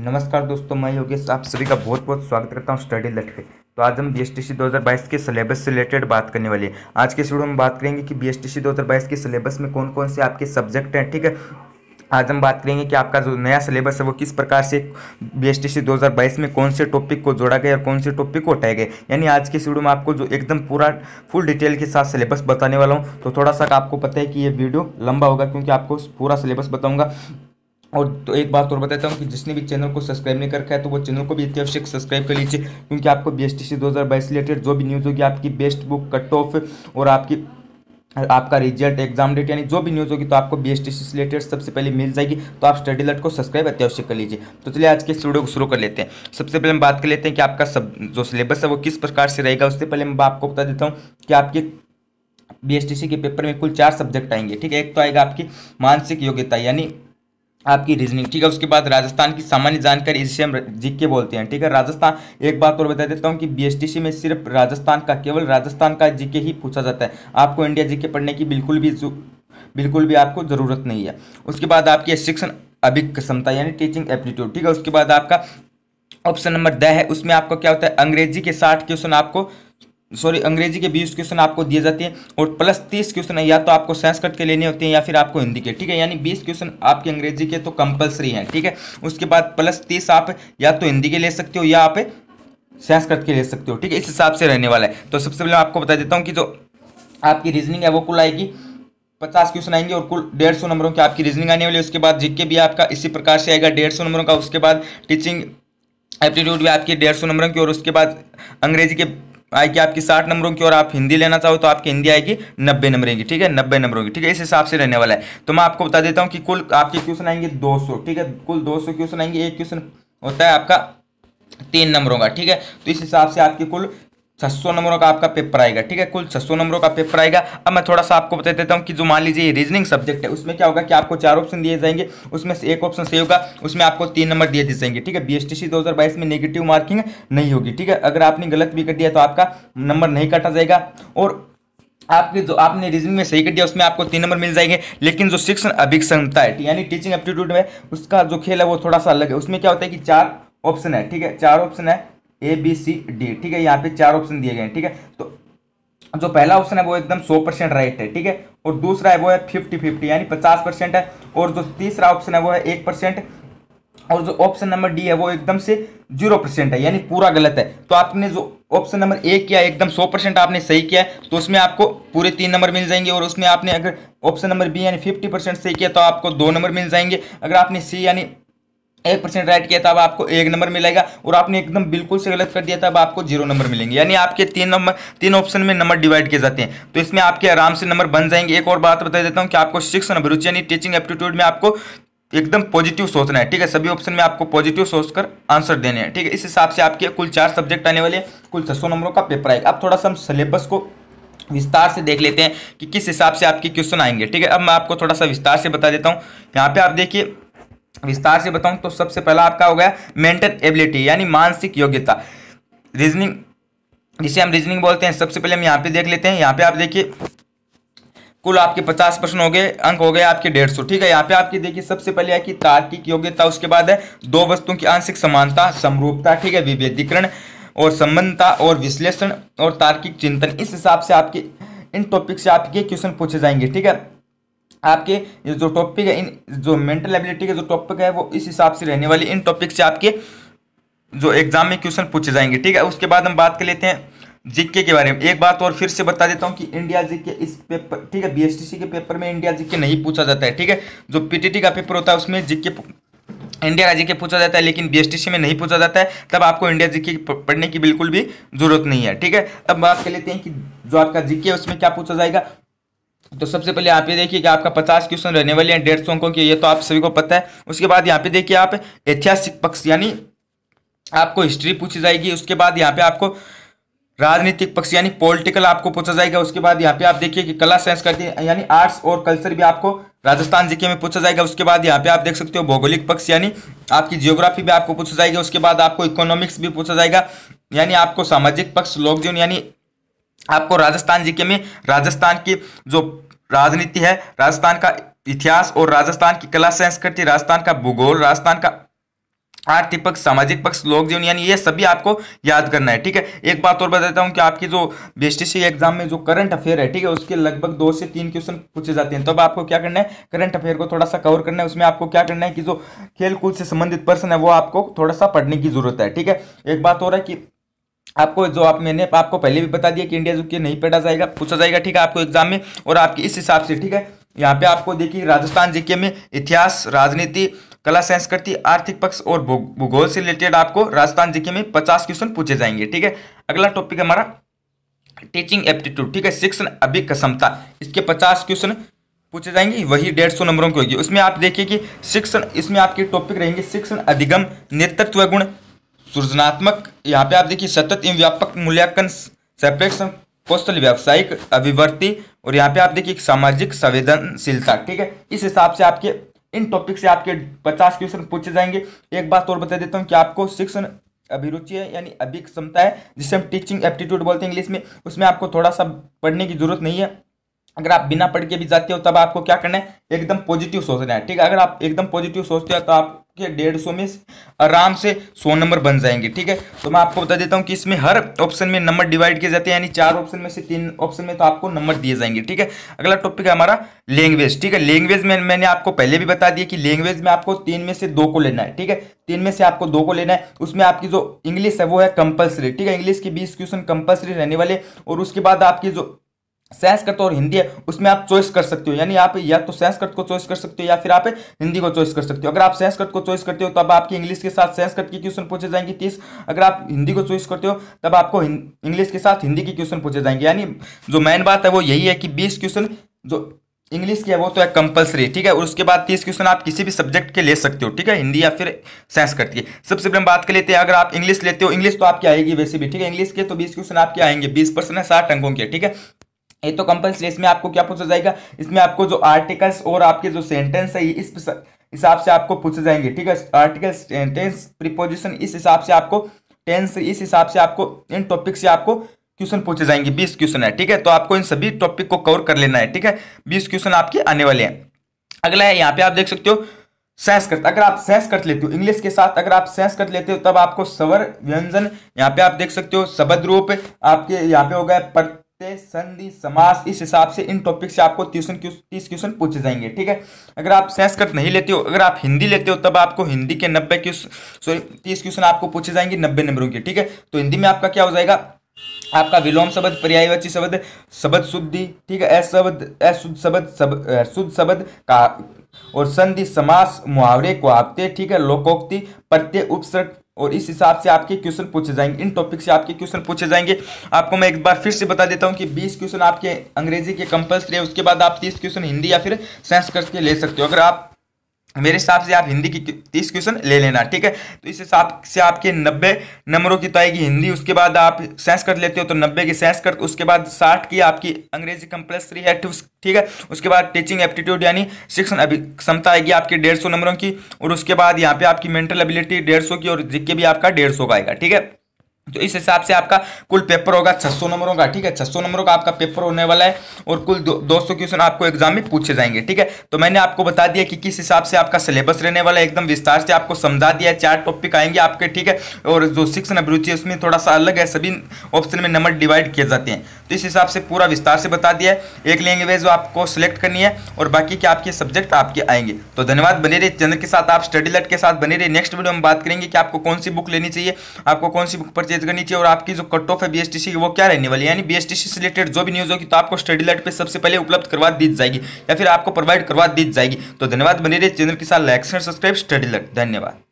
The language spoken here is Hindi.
नमस्कार दोस्तों मैं योगेश आप सभी का बहुत बहुत स्वागत करता हूं स्टडी लट पे तो आज हम बी एस टी सी दो हज़ार बाईस के सिलेबस से रिलेटेड बात करने वाले हैं आज के स्टूडियो में बात करेंगे कि बी एस टी सी दो हज़ार बाईस के सिलेबस में कौन कौन से आपके सब्जेक्ट हैं ठीक है आज हम बात करेंगे कि आपका जो नया सिलेबस है वो किस प्रकार से बी एस टी सी दो हज़ार बाईस में कौन से टॉपिक को जोड़ा गया और कौन से टॉपिक को हटाए गए यानी आज के वीडियो में आपको जो एकदम पूरा फुल डिटेल के साथ सिलेबस बताने वाला हूँ तो थोड़ा सा आपको पता है कि ये वीडियो लंबा होगा क्योंकि आपको पूरा सिलेबस बताऊँगा और तो एक बात और बताता हूँ कि जिसने भी चैनल को सब्सक्राइब नहीं कर रखा है तो वो चैनल को भी अत्यावश्यक सब्सक्राइब कर लीजिए क्योंकि आपको बी एस टी सी दो हज़ार बाईस रिलेटेड जो भी न्यूज़ होगी आपकी बेस्ट बुक कट ऑफ और आपकी आपका रिजल्ट एग्जाम डेट यानी जो भी न्यूज़ होगी तो आपको B S T C related सबसे पहले मिल जाएगी तो आप स्टडी अलर्ट को सब्सक्राइब अत्यावश्यक कर लीजिए तो चलिए आज के इस वीडियो को शुरू कर लेते हैं सबसे पहले हम बात कर लेते हैं कि आपका सब जो सिलेबस है वो किस प्रकार से रहेगा उससे पहले मैं आपको बता देता हूँ कि आपके बी एस टी सी के पेपर में कुल चार सब्जेक्ट आएंगे ठीक है एक तो आएगा आपकी मानसिक योग्यता यानी आपकी रीजनिंग ठीक है उसके बाद राजस्थान की सामान्य जानकारी इसे हम जीके बोलते हैं ठीक है राजस्थान एक बात और बता देता हूँ कि बीएसटीसी में सिर्फ राजस्थान का केवल राजस्थान का जीके ही पूछा जाता है आपको इंडिया जीके पढ़ने की बिल्कुल भी बिल्कुल भी आपको ज़रूरत नहीं है उसके बाद आपकी शिक्षण अभिक क्षमता यानी टीचिंग एप्टीट्यूड ठीक है उसके बाद आपका ऑप्शन नंबर द है उसमें आपको क्या होता है अंग्रेजी के साठ क्वेश्चन आपको सॉरी अंग्रेजी के बीस क्वेश्चन आपको दिए जाते हैं और प्लस तीस क्वेश्चन या तो आपको संस्कृत के लेने होते हैं या फिर आपको हिंदी के ठीक है यानी बीस क्वेश्चन आपके अंग्रेजी के तो कंपलसरी हैं ठीक है उसके बाद प्लस तीस आप या तो हिंदी के ले सकते हो या आप संस्कृत के ले सकते हो ठीक है इस हिसाब से रहने वाला है तो सबसे पहले आपको बता देता हूँ कि जो आपकी रीजनिंग है वो कुल आएगी पचास क्वेश्चन आएंगे और कुल डेढ़ सौ नंबरों की आपकी रीजनिंग आने वाली है उसके बाद जिक्के भी आपका इसी प्रकार से आएगा डेढ़ सौ नंबरों का उसके बाद टीचिंग एप्टीट्यूड भी आपकी डेढ़ सौ नंबरों की और उसके बाद अंग्रेजी के आएगी आपकी साठ नंबरों की और आप हिंदी लेना चाहो तो आपकी हिंदी आएगी नब्बे नंबर की ठीक है नब्बे नंबरों की ठीक है इस हिसाब से रहने वाला है तो मैं आपको बता देता हूँ कि कुल आपके क्वेश्चन आएंगे दो सौ ठीक है कुल दो सौ क्वेश्चन आएंगे एक क्वेश्चन होता है आपका तीन नंबरों का ठीक है तो इस हिसाब से आपके कुल छह नंबरों का आपका पेपर आएगा ठीक है कुल छह नंबरों का पेपर आएगा अब मैं थोड़ा सा आपको बता देता हूँ कि जो मान लीजिए रीजनिंग सब्जेक्ट है उसमें क्या होगा कि आपको चार ऑप्शन दिए जाएंगे उसमें से एक ऑप्शन सही होगा उसमें आपको तीन नंबर दिए जाएंगे ठीक है बीएसटीसी 2022 में नेगेटिव मार्किंग नहीं होगी ठीक है अगर आपने गलत भी कर दिया तो आपका नंबर नहीं काटा जाएगा और आपके जो आपने रीजनिंग में सही कर दिया उसमें आपको तीन नंबर मिल जाएंगे लेकिन जो शिक्षण अभिक्षमता है यानी टीचिंग एप्टीट्यूड में उसका जो खेल है वो थोड़ा सा अलग है उसमें क्या होता है कि चार ऑप्शन है ठीक है चार ऑप्शन है ए बी सी डी ठीक है यहाँ पे चार ऑप्शन दिए गए हैं ठीक है तो जो पहला ऑप्शन है वो एकदम सौ परसेंट राइट है ठीक है और दूसरा है वो है फिफ्टी फिफ्टी यानी पचास परसेंट है और जो तीसरा ऑप्शन है वो है एक परसेंट और जो ऑप्शन नंबर डी है वो एकदम से जीरो परसेंट है यानी पूरा गलत है तो आपने जो ऑप्शन नंबर ए किया एकदम सौ परसेंट आपने सही किया है तो उसमें आपको पूरे तीन नंबर मिल जाएंगे और उसमें आपने अगर ऑप्शन नंबर बी यानी फिफ्टी परसेंट सही किया तो आपको दो नंबर मिल जाएंगे अगर आपने सी यानी एक परसेंट राइट किया था अब आपको एक नंबर मिलेगा और आपने एकदम बिल्कुल से गलत कर दिया था अब आपको जीरो नंबर मिलेंगे यानी आपके तीन नंबर तीन ऑप्शन में नंबर डिवाइड किए जाते हैं तो इसमें आपके आराम से नंबर बन जाएंगे एक और बात बता देता हूँ कि आपको सिक्स नंबर यानी टीचिंग एप्टीट्यूड में आपको एकदम पॉजिटिव सोचना है ठीक है सभी ऑप्शन में आपको पॉजिटिव सोचकर आंसर देने हैं ठीक है इस हिसाब से आपके कुल चार सब्जेक्ट आने वाले कुल छः नंबरों का पेपर आएगा अब थोड़ा सा हम सिलेबस को विस्तार से देख लेते हैं कि किस हिसाब से आपके क्वेश्चन आएंगे ठीक है अब मैं आपको थोड़ा सा विस्तार से बता देता हूँ यहाँ पे आप देखिए विस्तार से बताऊं तो सबसे पहला आपका हो गया मेंटल एबिलिटी यानी मानसिक योग्यता रीजनिंग जिसे हम रीजनिंग बोलते हैं सबसे पहले हम यहाँ पे देख लेते हैं यहाँ पे आप देखिए कुल आपके पचास प्रश्न हो गए अंक हो गए आपके डेढ़ सौ ठीक है यहाँ पे आपकी देखिए सबसे पहले है कि तार्किक योग्यता उसके बाद है दो वस्तुओं की आंशिक समानता समरूपता ठीक है विभेदीकरण और संबंधता और विश्लेषण और तार्किक चिंतन इस हिसाब से आपके इन टॉपिक से आपके क्वेश्चन पूछे जाएंगे ठीक है आपके जो टॉपिक है इन जो मेंटल एबिलिटी का जो टॉपिक है वो इस हिसाब से रहने वाली इन टॉपिक से आपके जो एग्जाम में क्वेश्चन पूछे जाएंगे ठीक है उसके बाद हम बात कर लेते हैं जीके के बारे में एक बात और फिर से बता देता हूँ कि इंडिया जीके इस पेपर ठीक है बीएसटीसी के पेपर में इंडिया जीके नहीं पूछा जाता है ठीक है जो पीटीटी का पेपर होता है उसमें जीके इंडिया राज्य के पूछा जाता है लेकिन बीएसटीसी में नहीं पूछा जाता है तब आपको इंडिया जीके पढ़ने की बिल्कुल भी जरूरत नहीं है ठीक है अब बात कर लेते हैं कि जो आपका जीके है उसमें क्या पूछा जाएगा तो सबसे पहले यहाँ पे देखिए कि आपका पचास क्वेश्चन रहने वाले हैं डेढ़ सौ अंकों के ये तो आप सभी को पता है उसके बाद यहाँ पे देखिए आप ऐतिहासिक पक्ष यानी आपको हिस्ट्री पूछी जाएगी उसके बाद यहाँ पे आपको राजनीतिक पक्ष यानी पॉलिटिकल आपको पूछा जाएगा उसके बाद यहाँ पे आप देखिए कि कला संस्कृति यानी आर्ट्स और कल्चर भी आपको राजस्थान जीके में पूछा जाएगा उसके बाद यहाँ पे आप देख सकते हो भौगोलिक पक्ष यानी आपकी जियोग्राफी भी आपको पूछा जाएगा उसके बाद आपको इकोनॉमिक्स भी पूछा जाएगा यानी आपको सामाजिक पक्ष लोक जीवन यानी आपको राजस्थान जीके में राजस्थान की जो राजनीति है राजस्थान का इतिहास और राजस्थान की कला संस्कृति राजस्थान का भूगोल राजस्थान का आर्थिक पक्ष सामाजिक पक्ष लोक जीवन यानी ये सभी आपको याद करना है ठीक है एक बात और बताता हूँ कि आपकी जो बीएसटीसी एग्जाम में जो करंट अफेयर है ठीक है उसके लगभग दो से तीन क्वेश्चन पूछे जाते हैं तब तो आपको क्या करना है करंट अफेयर को थोड़ा सा कवर करना है उसमें आपको क्या करना है कि जो खेलकूद से संबंधित पर्सन है वो आपको थोड़ा सा पढ़ने की जरूरत है ठीक है एक बात और है कि आपको जो आप मैंने आपको पहले भी बता दिया कि इंडिया जो कि नहीं पढ़ा जाएगा पूछा जाएगा ठीक है आपको एग्जाम में और आपके इस हिसाब से ठीक है यहाँ पे आपको देखिए राजस्थान जीके में इतिहास राजनीति कला संस्कृति आर्थिक पक्ष और भूगोल से रिलेटेड आपको राजस्थान जीके में पचास क्वेश्चन पूछे जाएंगे ठीक है अगला टॉपिक हमारा टीचिंग एप्टीट्यूड ठीक है शिक्षण अभी क्षमता इसके पचास क्वेश्चन पूछे जाएंगे वही डेढ़ सौ नंबरों की होगी उसमें आप देखिए कि शिक्षण इसमें आपके टॉपिक रहेंगे शिक्षण अधिगम नेतृत्व गुण सृजनात्मक यहाँ पे आप देखिए सतत एवं व्यापक मूल्यांकन सपेक्ष कौशल व्यावसायिक अभिवर्ती और यहाँ पे आप देखिए सामाजिक संवेदनशीलता ठीक है इस हिसाब से आपके इन टॉपिक से आपके पचास क्वेश्चन पूछे जाएंगे एक बात और बता देता हूँ कि आपको शिक्षण अभिरुचि है यानी अभी क्षमता है जिसे हम टीचिंग एप्टीट्यूड बोलते हैं इंग्लिश में उसमें आपको थोड़ा सा पढ़ने की जरूरत नहीं है अगर आप बिना पढ़ के भी जाते हो तब आपको क्या करना है एकदम पॉजिटिव सोचना है ठीक है अगर आप एकदम पॉजिटिव सोचते हो तो आप के डेढ़ सौ में आराम से सौ नंबर बन जाएंगे ठीक है तो मैं आपको बता देता हूँ कि इसमें हर ऑप्शन में नंबर डिवाइड किए जाते हैं यानी चार ऑप्शन में से तीन ऑप्शन में तो आपको नंबर दिए जाएंगे ठीक है अगला टॉपिक है हमारा लैंग्वेज ठीक है लैंग्वेज में मैंने आपको पहले भी बता दिया कि लैंग्वेज में आपको तीन में से दो को लेना है ठीक है तीन में से आपको दो को लेना है उसमें आपकी जो इंग्लिश है वो है कंपल्सरी ठीक है इंग्लिश की बीस क्वेश्चन कंपल्सरी रहने वाले और उसके बाद आपकी जो संस्कृत और हिंदी है उसमें आप चॉइस कर सकते हो यानी आप या तो संस्कृत को चॉइस कर सकते हो या फिर आप हिंदी को चॉइस कर सकते हो अगर आप संस्कृत को चॉइस करते हो तब आपकी इंग्लिश के साथ संस्कृत की क्वेश्चन पूछे जाएंगे तीस अगर आप हिंदी को चॉइस करते हो तब आपको इंग्लिश के साथ हिंदी के क्वेश्चन पूछे जाएंगे यानी जो मेन बात है वो यही है कि बीस क्वेश्चन जो इंग्लिश की है वो तो है कंपलसरी ठीक है और उसके बाद तीस क्वेश्चन आप किसी भी सब्जेक्ट के ले सकते हो ठीक है हिंदी या फिर संस्कृत की सबसे पहले बात कर लेते हैं अगर आप इंग्लिश लेते हो इंग्लिश तो आपकी आएगी वैसे भी ठीक है इंग्लिश के तो बीस क्वेश्चन आपके आएंगे बीस परसेंट है साठ अंकों के ठीक है ये तो कंपल्सरी इसमें आपको क्या पूछा जाएगा इसमें आपको जो आर्टिकल्स और आपके जो सेंटेंस है इस हिसाब से आपको पूछे जाएंगे ठीक है आर्टिकल सेंटेंस प्रिपोजिशन इस हिसाब से आपको टेंस इस हिसाब से आपको इन टॉपिक से आपको क्वेश्चन पूछे जाएंगे बीस क्वेश्चन है ठीक है तो आपको इन सभी टॉपिक को कवर कर लेना है ठीक है बीस क्वेश्चन आपके आने वाले हैं अगला है यहाँ पे आप देख सकते हो संस्कृत अगर आप संस्कृत लेते हो इंग्लिश के साथ अगर आप संस्कृत लेते हो तब आपको सवर व्यंजन यहाँ पे आप देख सकते हो शब्द रूप आपके यहाँ पे हो गया संधि समास इस हिसाब से इन टॉपिक से आपको तीस तीस क्वेश्चन पूछे जाएंगे ठीक है अगर आप संस्कृत नहीं लेते हो अगर आप हिंदी लेते हो तब आपको हिंदी के नब्बे सॉरी तीस क्वेश्चन आपको पूछे जाएंगे नब्बे नंबरों के ठीक है तो हिंदी में आपका क्या हो जाएगा आपका विलोम शब्द पर्यायवाची शब्द शब्द शुद्धि ठीक है अशब्द अशुद्ध शब्द शुद्ध शब्द का और संधि समास मुहावरे को आपते ठीक है लोकोक्ति प्रत्यय उपसर्ग और इस हिसाब से आपके क्वेश्चन पूछे जाएंगे इन टॉपिक से आपके क्वेश्चन पूछे जाएंगे आपको मैं एक बार फिर से बता देता हूँ कि 20 क्वेश्चन आपके अंग्रेजी के कंपल्सरी है उसके बाद आप 30 क्वेश्चन हिंदी या फिर साइंस करके ले सकते हो अगर आप मेरे हिसाब से आप हिंदी की तीस क्वेश्चन ले लेना ठीक है तो इस हिसाब से आपके नब्बे नंबरों की तो आएगी हिंदी उसके बाद आप साइंस कर लेते हो तो नब्बे की साइंस कर उसके बाद साठ की आपकी अंग्रेजी कंपल्सरी है ठीक है उसके बाद टीचिंग एप्टीट्यूड यानी शिक्षण अभी क्षमता आएगी आपकी डेढ़ सौ नंबरों की और उसके बाद यहाँ पे आपकी मेंटल एबिलिटी डेढ़ सौ की और जिक्के भी आपका डेढ़ सौ का आएगा ठीक है तो इस हिसाब से आपका कुल पेपर होगा 600 नंबरों का ठीक है 600 नंबरों का आपका पेपर होने वाला है और कुल दो सौ क्वेश्चन आपको एग्जाम में पूछे जाएंगे ठीक है तो मैंने आपको बता दिया कि किस हिसाब से आपका सिलेबस रहने वाला है एकदम विस्तार से आपको समझा दिया है चार टॉपिक आएंगे आपके ठीक है और जो सिक्स नंबर है उसमें थोड़ा सा अलग है सभी ऑप्शन में नंबर डिवाइड किए जाते हैं तो इस हिसाब से पूरा विस्तार से बता दिया है एक लैंग्वेज आपको सिलेक्ट करनी है और बाकी के आपके सब्जेक्ट आपके आएंगे तो धन्यवाद बने रहे चंद्र के साथ आप स्टडी लट के साथ बने रहे नेक्स्ट वीडियो में बात करेंगे कि आपको कौन सी बुक लेनी चाहिए आपको कौन सी बुक परचेज पेज का नीचे और आपकी जो कट ऑफ है बीएसटीसी की वो क्या रहने वाली है यानी बीएसटीसी से रिलेटेड जो भी न्यूज़ होगी तो आपको स्टडी लाइट पर सबसे पहले उपलब्ध करवा दी जाएगी या फिर आपको प्रोवाइड करवा दी जाएगी तो धन्यवाद बने रहिए चैनल के साथ लाइक सब्सक्राइब स्टडी लाइट धन्यवाद